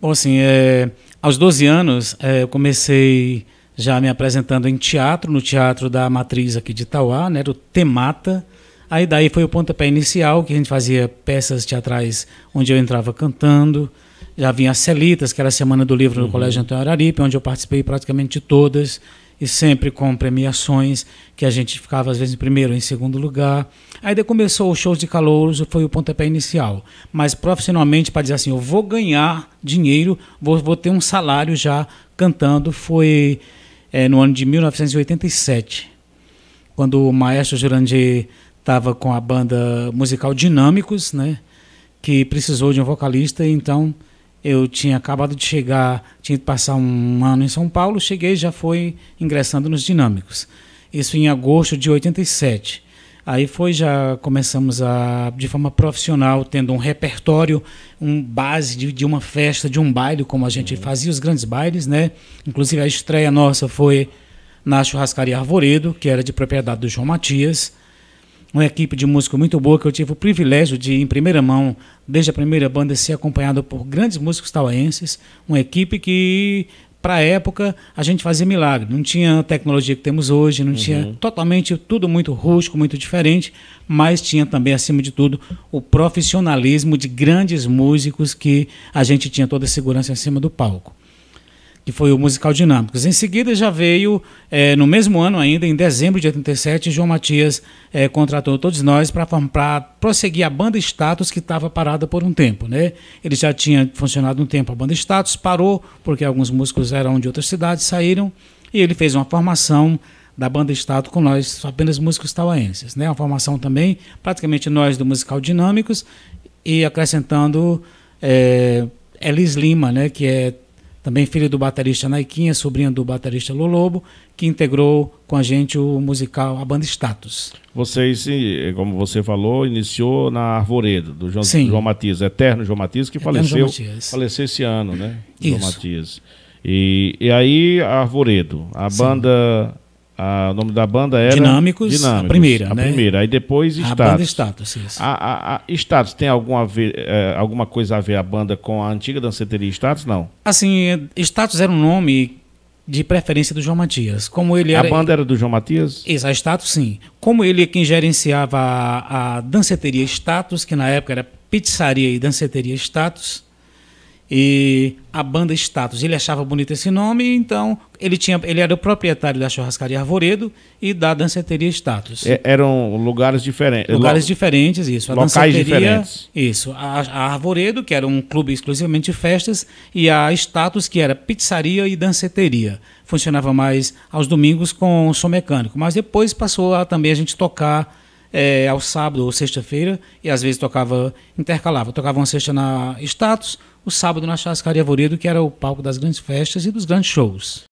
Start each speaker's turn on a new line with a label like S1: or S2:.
S1: Bom, assim, é, aos 12 anos é, eu comecei já me apresentando em teatro, no Teatro da Matriz aqui de Itauá, né, era o Temata. Aí daí foi o pontapé inicial, que a gente fazia peças teatrais onde eu entrava cantando. Já vinha as Celitas, que era a Semana do Livro no uhum. Colégio Antônio Araripe, onde eu participei praticamente de todas e sempre com premiações, que a gente ficava às vezes em primeiro, em segundo lugar. Aí daí começou os shows de calouros, foi o pontapé inicial. Mas profissionalmente, para dizer assim, eu vou ganhar dinheiro, vou, vou ter um salário já cantando, foi é, no ano de 1987, quando o maestro Jurandir estava com a banda musical Dinâmicos, né, que precisou de um vocalista, então eu tinha acabado de chegar, tinha que passar um ano em São Paulo, cheguei já foi ingressando nos dinâmicos. Isso em agosto de 87. Aí foi já começamos a de forma profissional tendo um repertório, um base de, de uma festa, de um baile como a gente uhum. fazia os grandes bailes, né? Inclusive a estreia nossa foi na churrascaria Arvoredo, que era de propriedade do João Matias uma equipe de músicos muito boa que eu tive o privilégio de, em primeira mão, desde a primeira banda, ser acompanhado por grandes músicos tauaenses, uma equipe que para a época a gente fazia milagre. Não tinha a tecnologia que temos hoje, não uhum. tinha totalmente tudo muito rústico, muito diferente, mas tinha também, acima de tudo, o profissionalismo de grandes músicos que a gente tinha toda a segurança em cima do palco que foi o musical Dinâmicos. Em seguida já veio, é, no mesmo ano ainda, em dezembro de 87, João Matias é, contratou todos nós para prosseguir a banda Status, que estava parada por um tempo. Né? Ele já tinha funcionado um tempo a banda Status, parou, porque alguns músicos eram de outras cidades, saíram, e ele fez uma formação da banda Status com nós, apenas músicos tauaenses. Né? Uma formação também, praticamente nós do musical Dinâmicos, e acrescentando é, Elis Lima, né? que é também filha do baterista Naiquinha, sobrinha do baterista Lolobo, que integrou com a gente o musical A Banda Status.
S2: Vocês, como você falou, iniciou na Arvoredo, do João, Sim. João Matias, Eterno João Matias, que Eterno faleceu, Matias. faleceu esse ano, né? Isso. João Matias. E, e aí, Arvoredo, a Sim. banda a, o nome da banda era. Dinâmicos, Dinâmicos a primeira. A né? primeira. Aí depois Status. A banda Status, isso. A, a, Status tem alguma, ver, é, alguma coisa a ver a banda com a antiga danceteria Status? Não.
S1: Assim, Status era um nome de preferência do João Matias. Como ele era, a banda
S2: era do João Matias?
S1: Isso, a Status sim. Como ele é quem gerenciava a, a danceteria Status, que na época era pizzaria e danceteria Status, e a banda Status, ele achava bonito esse nome, então ele tinha, ele era o proprietário da churrascaria Arvoredo e da danceteria Status. É,
S2: eram lugares diferentes. Lugares Lo... diferentes, isso. A Locais diferentes.
S1: Isso. A, a, Arvoredo, que era um clube exclusivamente de festas, e a Status, que era pizzaria e danceteria. Funcionava mais aos domingos com som mecânico, mas depois passou a também a gente tocar é, ao sábado ou sexta-feira, e às vezes tocava, intercalava. Tocava uma sexta na Status, o sábado na Chascaria Voredo, que era o palco das grandes festas e dos grandes shows.